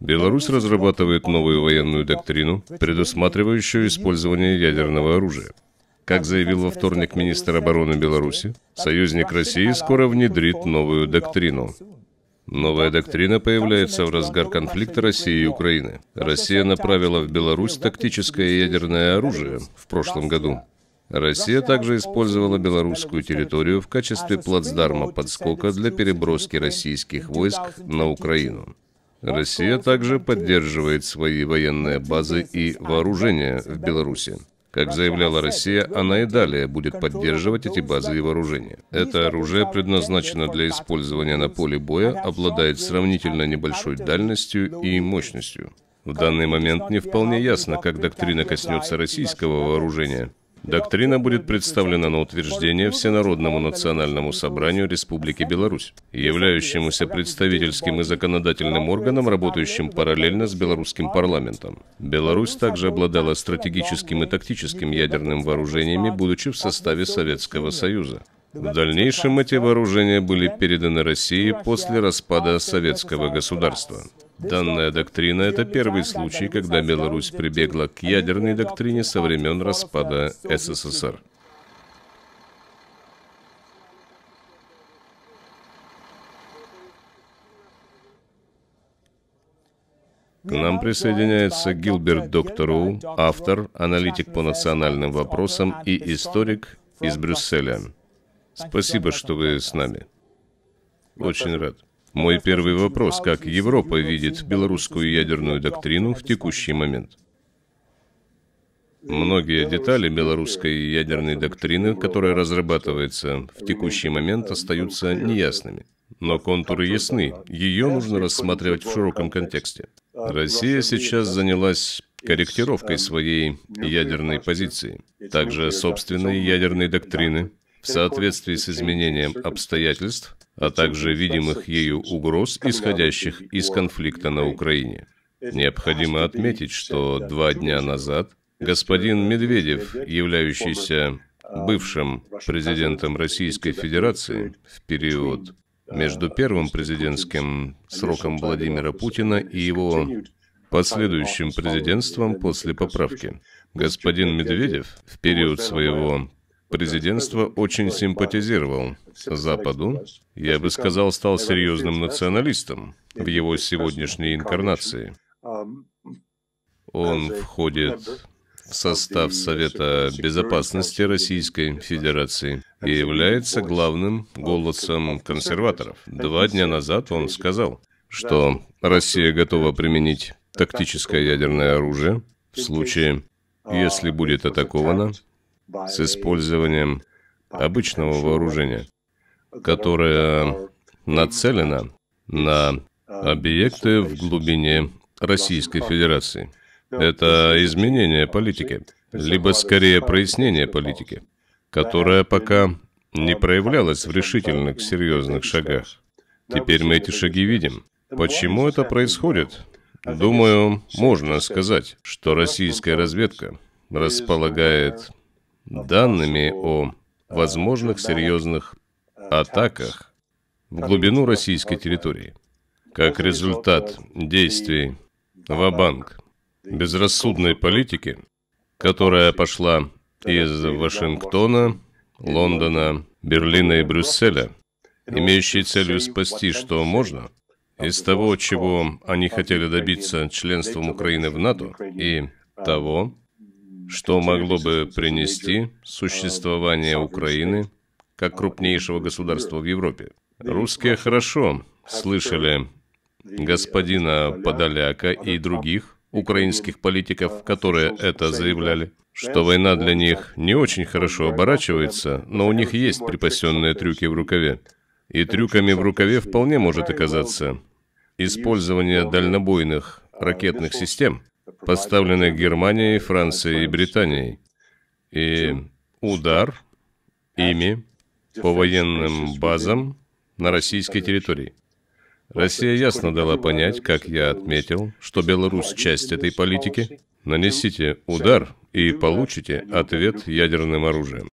Беларусь разрабатывает новую военную доктрину, предусматривающую использование ядерного оружия. Как заявил во вторник министр обороны Беларуси, союзник России скоро внедрит новую доктрину. Новая доктрина появляется в разгар конфликта России и Украины. Россия направила в Беларусь тактическое ядерное оружие в прошлом году. Россия также использовала белорусскую территорию в качестве плацдарма подскока для переброски российских войск на Украину. Россия также поддерживает свои военные базы и вооружения в Беларуси. Как заявляла Россия, она и далее будет поддерживать эти базы и вооружения. Это оружие предназначено для использования на поле боя, обладает сравнительно небольшой дальностью и мощностью. В данный момент не вполне ясно, как доктрина коснется российского вооружения. Доктрина будет представлена на утверждение Всенародному национальному собранию Республики Беларусь, являющемуся представительским и законодательным органом, работающим параллельно с белорусским парламентом. Беларусь также обладала стратегическим и тактическим ядерным вооружениями, будучи в составе Советского Союза. В дальнейшем эти вооружения были переданы России после распада советского государства. Данная доктрина – это первый случай, когда Беларусь прибегла к ядерной доктрине со времен распада СССР. К нам присоединяется Гилберт Доктору, автор, аналитик по национальным вопросам и историк из Брюсселя. Спасибо, что вы с нами. Очень рад. Мой первый вопрос, как Европа видит белорусскую ядерную доктрину в текущий момент? Многие детали белорусской ядерной доктрины, которая разрабатывается в текущий момент, остаются неясными. Но контуры ясны, ее нужно рассматривать в широком контексте. Россия сейчас занялась корректировкой своей ядерной позиции, также собственной ядерной доктрины, в соответствии с изменением обстоятельств а также видимых ею угроз, исходящих из конфликта на Украине. Необходимо отметить, что два дня назад господин Медведев, являющийся бывшим президентом Российской Федерации в период между первым президентским сроком Владимира Путина и его последующим президентством после поправки. Господин Медведев в период своего президентства очень симпатизировал Западу, я бы сказал, стал серьезным националистом в его сегодняшней инкарнации. Он входит в состав Совета Безопасности Российской Федерации и является главным голосом консерваторов. Два дня назад он сказал, что Россия готова применить тактическое ядерное оружие в случае, если будет атакована с использованием обычного вооружения, которое нацелено на uh, объекты в глубине Российской Федерации. Это изменение политики, либо скорее прояснение политики, которая пока не проявлялась в решительных серьезных шагах. Теперь мы эти шаги видим. Почему это происходит? Думаю, можно сказать, что российская разведка uh, располагает данными о возможных серьезных атаках в глубину российской территории. Как результат действий Вабанк, безрассудной политики, которая пошла из Вашингтона, Лондона, Берлина и Брюсселя, имеющей целью спасти, что можно, из того, чего они хотели добиться членством Украины в НАТО, и того, что могло бы принести существование Украины как крупнейшего государства в Европе. Русские хорошо слышали господина Подоляка и других украинских политиков, которые это заявляли, что война для них не очень хорошо оборачивается, но у них есть припасенные трюки в рукаве. И трюками в рукаве вполне может оказаться использование дальнобойных ракетных систем – поставленных Германией, Францией и Британией. И удар ими по военным базам на российской территории. Россия ясно дала понять, как я отметил, что Беларусь часть этой политики. Нанесите удар и получите ответ ядерным оружием.